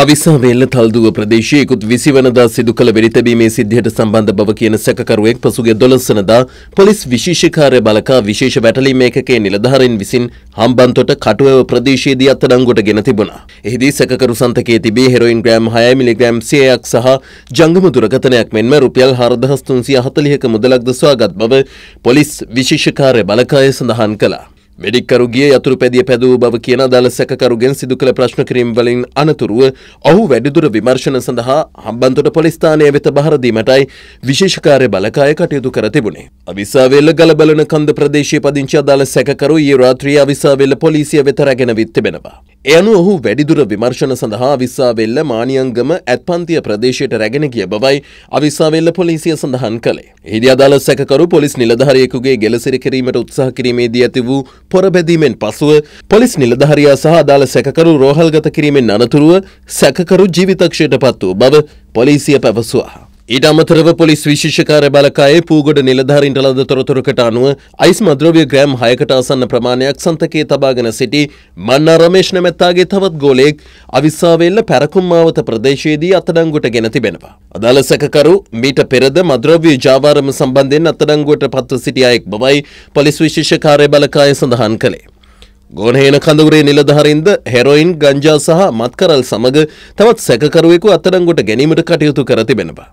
අවිසාවේල්ල තල්දුව ප්‍රදේශයේ ඉකුත් 20 වෙනිදා සිදු කළ වෙඩිතැබීමේ සිද්ධියට සම්බන්ධ බව කියන සැකකරුවෙක් පසුගිය 12 වෙනිදා පොලිස් විශේෂ කාර්ය බළකා විශේෂ වැටලීම් ඒකකයේ නිලධාරීන් විසින් හම්බන්තොට කටුවැව ප්‍රදේශයේදී අත්අඩංගුවටගෙන තිබුණා. එහිදී සැකකරු සන්තකයේ තිබී හෙරොයින් ග්‍රෑම් 6 මිලිග්‍රෑම් 100ක් සහ ජංගම දුරකථනයක් මෙන්ම රුපියල් 4340ක මුදලක්ද සොයාගත් බව පොලිස් විශේෂ කාර්ය බළකාය සඳහන් කළා. වෙඩික්කරුගේ යතුරු පැදිය පැදූ බව කියන දළ සැකරුගෙන් සිදු කළ ප්‍රශ්න කිරීම් වලින් අනතුරුව ඔහු වැඩිදුර විමර්ශන සඳහා හම්බන්තොට පොලිස්ථානය වෙත බහරදීමටයි විශේෂකාරය බලකාය කටයුතු කර තිබුණේ. අවිසාවෙල්ල ගලබලන කන්ද ප්‍රදේශය පදිංචි අදාළ සැකරු ඒ රාත්‍රිය අවිසාවෙල්ල පොලිසිය වෙත රැගෙන විත් තිබෙනවා. එයනු ඔහු වැඩිදුර විමර්ශන සඳහා විස්සාවෙල්ල මානියංගම ඇත්පන්තිය ප්‍රදේශයට රැගෙන ගිය බවයි අවිස්සාවෙල්ල පොලිසිය සඳහන් කළේ. හිදි අදාළ සැකරු පොලිස් නිලධහරයෙකුගේ ගෙලසිර කිරීමට උත්සාහ කිරීමේදී ඇති වූ පොරබැදීමෙන් පසුව පොලිස් නිලධහරයා සහ අදාළ සැකරු රෝහල්ගත කිරීමෙන් අනතුරුව සැකරු ජීවිතක්ෂයට පත් වූ බව පොලිසිය පැවසුවා. ඊට අමතරව පොලිස් විශේෂකාර බලකායේ පූගොඩ නිලධාරීන්ට ලද තොරතුරකට අනුව අයිස් මද්‍රව්‍ය ග්‍රෑම් 6කට ආසන්න ප්‍රමාණයක් සන්තකයේ තබාගෙන සිටි මන්නා රමේෂ් නැමැත්තාගේ තවත් ගෝලයෙක් අවිස්සාවේල්ල පැරකුම් මාවත ප්‍රදේශයේදී අත්අඩංගුවටගෙන තිබෙනවා. අදාළ සැකකරු මීට පෙරද මද්‍රව්‍ය ජාවාරම සම්බන්ධයෙන් අත්අඩංගුවට පත්ව සිටි අයෙක් බවයි පොලිස් විශේෂකාර බලකාය සඳහන් කළේ. ගෝනහේන කඳවුරේ නිලධහරින්ද හෙරොයින් ගංජා සහ මත්කරල් සමග තවත් සැකරුවෙකු අත්තරංගොට ගැනීමට කටයුතු කර තිබෙනවා.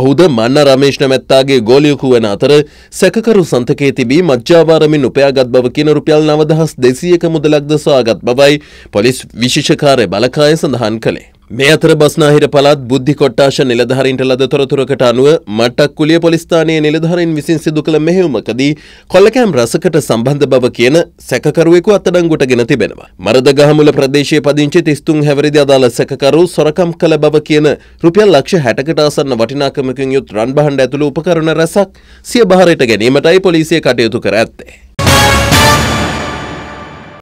ඔහුද මන්න රමේෂ් නැමැත්තාගේ ගෝලියකු වන අතර සැකකරු සන්තකයේ තිබී මජ්ජාවාරමින් උපයාගත් බව කියන රුපියල් 9200ක මුදලක්ද සොයාගත් බවයි පොලිස් විශේෂ කාර්ය බළකාය සඳහන් කළේ. මේ අතර බස්නාහිර පළාත් බුද්ධි කොට්ටාශ නිලධාරීන්ට ලද තොරතුරකට අනුව මට්ටක් කුලිය පොලිස්ථානයේ නිලධාරීන් විසින් සිදු කළ මෙහෙයුමකදී කොල්ලකෑම් රසකට සම්බන්ධ බව කියන සැකකරුවෙකු අත්අඩංගුවටගෙන තිබෙනවා. මරදගහමුල ප්‍රදේශයේ පදිංචි 33 හැවිරිදි අදාළ සැකකරු සොරකම් කළ බව කියන රුපියල් ලක්ෂ 60කට ආසන්න වටිනාකමකින් යුත් රන් භාණ්ඩ ඇතුළු උපකරණ රැසක් සිය බහරයට ගැනීමටයි පොලිසිය කටයුතු කර ඇත්තේ.